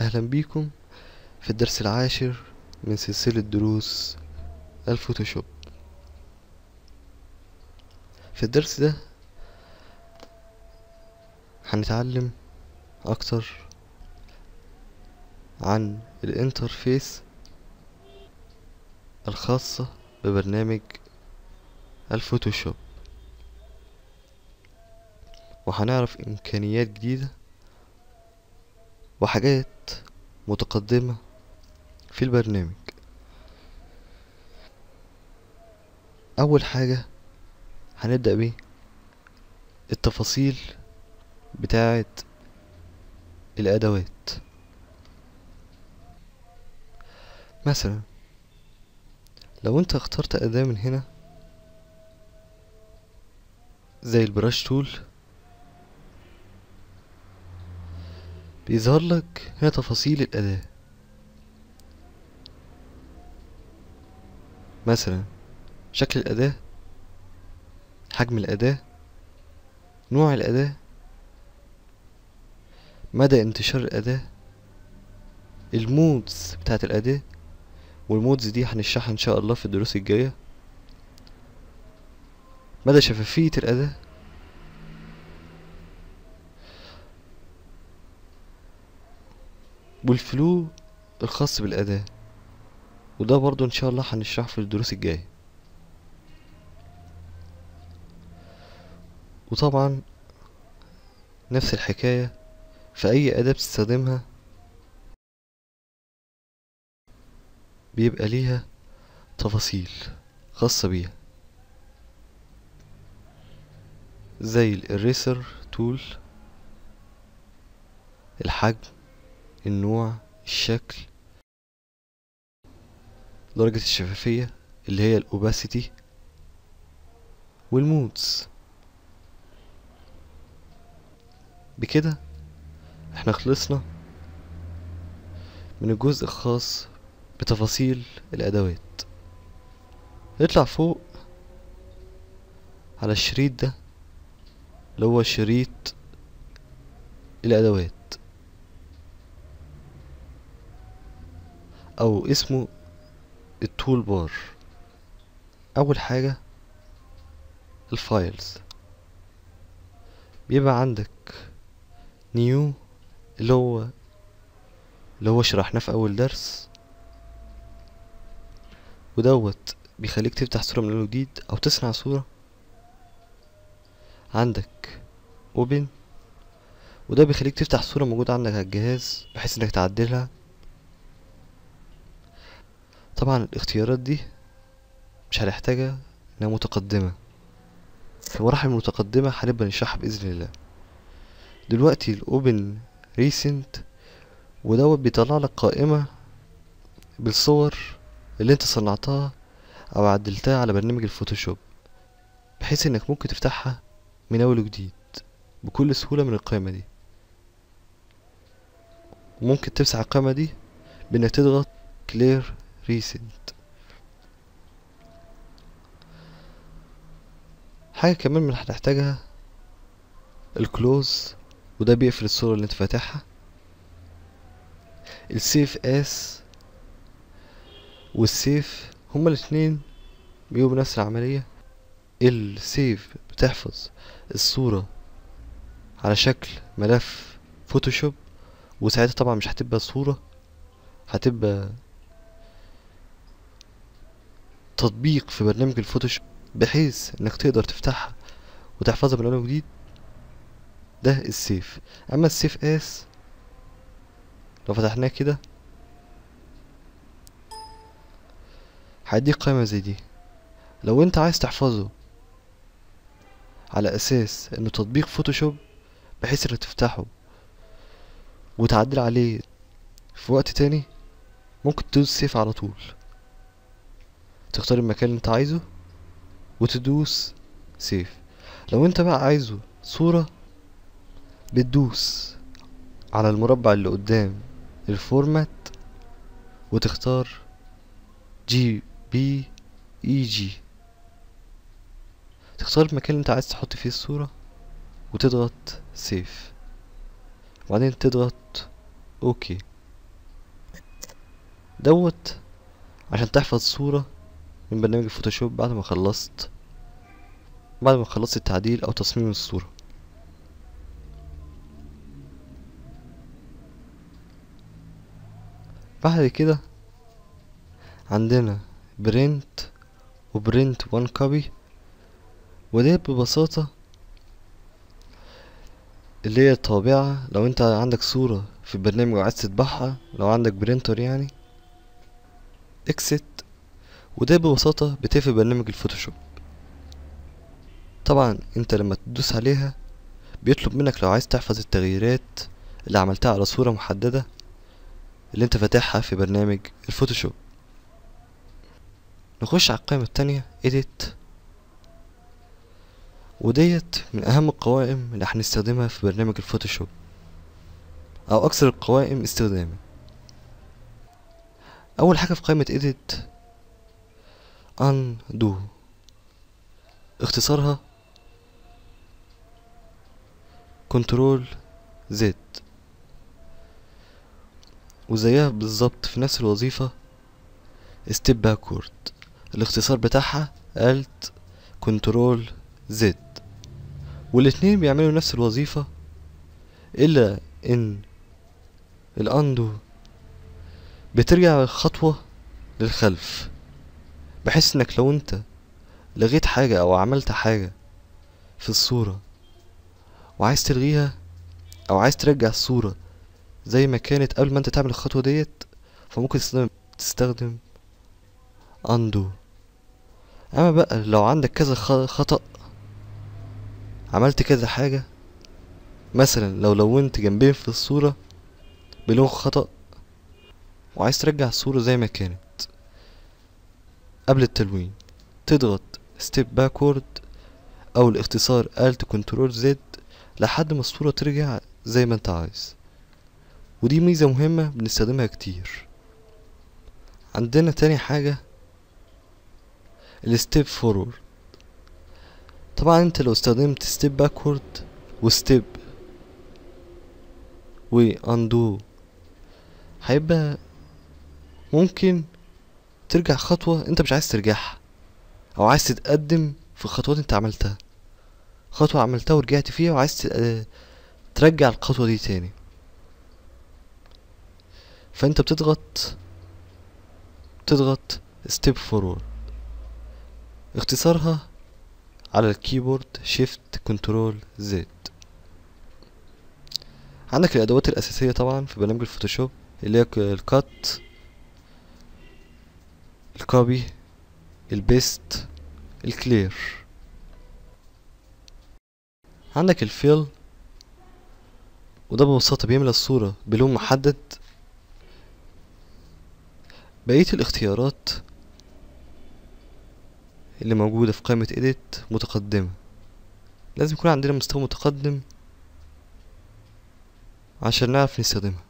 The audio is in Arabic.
أهلا بيكم في الدرس العاشر من سلسلة دروس الفوتوشوب في الدرس ده هنتعلم أكتر عن الانترفيس الخاصة ببرنامج الفوتوشوب وهنعرف إمكانيات جديدة وحاجات متقدمة في البرنامج أول حاجة هنبدأ بيه التفاصيل بتاعة الأدوات مثلا لو انت اخترت أداة من هنا زي البراش تول بيظهر لك هنا تفاصيل الأداة مثلا شكل الأداة حجم الأداة نوع الأداة مدى انتشار الأداة المودز بتاعت الأداة والمودز دي هنشرحها إن شاء الله في الدروس الجاية مدى شفافية الأداة والفلو الخاص بالأداة وده برضو إن شاء الله هنشرحه في الدروس الجاية وطبعا نفس الحكاية في أي أداة بتستخدمها بيبقى ليها تفاصيل خاصة بيها زي الإريسر تول الحجم النوع الشكل درجة الشفافية اللي هي الاوباسيتي والمودز بكده احنا خلصنا من الجزء الخاص بتفاصيل الادوات نطلع فوق على الشريط ده اللي هو شريط الادوات او اسمه التول بار اول حاجة الفايلز بيبقى عندك نيو اللي هو اللي هو شرحناه في اول درس ودوت بيخليك تفتح صورة من جديد او تصنع صورة عندك اوبن وده بيخليك تفتح صورة موجودة عندك على الجهاز بحيث انك تعدلها طبعا الاختيارات دي مش هنحتاجها انها متقدمة في المراحل المتقدمة هنبقى نشرحها بإذن الله دلوقتي الأوبن ريسنت ودوت بيطلع لك قائمة بالصور اللي انت صنعتها او عدلتها على برنامج الفوتوشوب بحيث انك ممكن تفتحها من اول وجديد بكل سهولة من القائمة دي ممكن تمسح القائمة دي بانك تضغط clear ريسنت حاجة كمان من هنحتاجها الكلوز وده بيقفل الصورة اللي انت فاتحها السيف اس والسيف هما الاثنين بيقوموا بنفس العملية السيف بتحفظ الصورة على شكل ملف فوتوشوب وساعتها طبعا مش هتبقى صورة هتبقى تطبيق في برنامج الفوتوشوب بحيث انك تقدر تفتحها وتحفظها من اول ده السيف اما السيف اس لو فتحناه كده هيديك قائمة زي دي لو انت عايز تحفظه على اساس انه تطبيق فوتوشوب بحيث انك تفتحه وتعدل عليه في وقت تاني ممكن تدوس سيف على طول تختار المكان اللي انت عايزه وتدوس سيف لو انت بقى عايزه صورة بتدوس على المربع اللي قدام الفورمات وتختار جي بي اي e جي تختار المكان اللي انت عايز تحط فيه الصورة وتضغط سيف وبعدين تضغط اوكي دوت عشان تحفظ صورة من برنامج الفوتوشوب بعد ما خلصت بعد ما خلصت التعديل او تصميم الصورة بعد كده عندنا برنت وبرنت وان كوبي وده ببساطة اللي هي الطابعة لو انت عندك صورة في البرنامج وعايز تطبعها لو عندك برينتر يعني اكسيت وده ببساطة بتقفل برنامج الفوتوشوب طبعا انت لما تدوس عليها بيطلب منك لو عايز تحفظ التغييرات اللي عملتها على صورة محددة اللي انت فاتحها في برنامج الفوتوشوب نخش على القائمة التانية edit وديت من اهم القوائم اللي هنستخدمها في برنامج الفوتوشوب او اكثر القوائم استخداما اول حاجة في قائمة edit undo اختصارها كنترول زد وزيها بالظبط في نفس الوظيفة ستيب باكورد الاختصار بتاعها الت كنترول زد والاتنين بيعملوا نفس الوظيفة الا ان الاندو بترجع خطوة للخلف بحس انك لو انت لغيت حاجة او عملت حاجة في الصورة وعايز تلغيها او عايز ترجع الصورة زي ما كانت قبل ما انت تعمل الخطوة ديت فممكن تستخدم تستخدم اندو اما بقى لو عندك كذا خطأ عملت كذا حاجة مثلا لو لونت جنبين في الصورة بلون خطأ وعايز ترجع الصورة زي ما كانت قبل التلوين تضغط ستيب باكورد او الاختصار الت كنترول زد لحد ما الصورة ترجع زي ما انت عايز ودي ميزة مهمة بنستخدمها كتير عندنا تاني حاجة الستيب فورورد طبعا انت لو استخدمت ستيب باكورد وستيب واندو هيبقى ممكن ترجع خطوة انت مش عايز ترجعها او عايز تتقدم في خطوات انت عملتها خطوة عملتها ورجعت فيها وعايز آه، ترجع الخطوة دي تاني فانت بتضغط بتضغط ستيب فورورد اختصارها على الكيبورد شيفت كنترول زد عندك الادوات الاساسية طبعا في برنامج الفوتوشوب اللي هي الكات الكوبي البيست الكلير عندك الفيل وده ببساطة بيملى الصورة بلون محدد بقية الاختيارات اللي موجودة في قائمة edit متقدمة لازم يكون عندنا مستوى متقدم عشان نعرف نستخدمها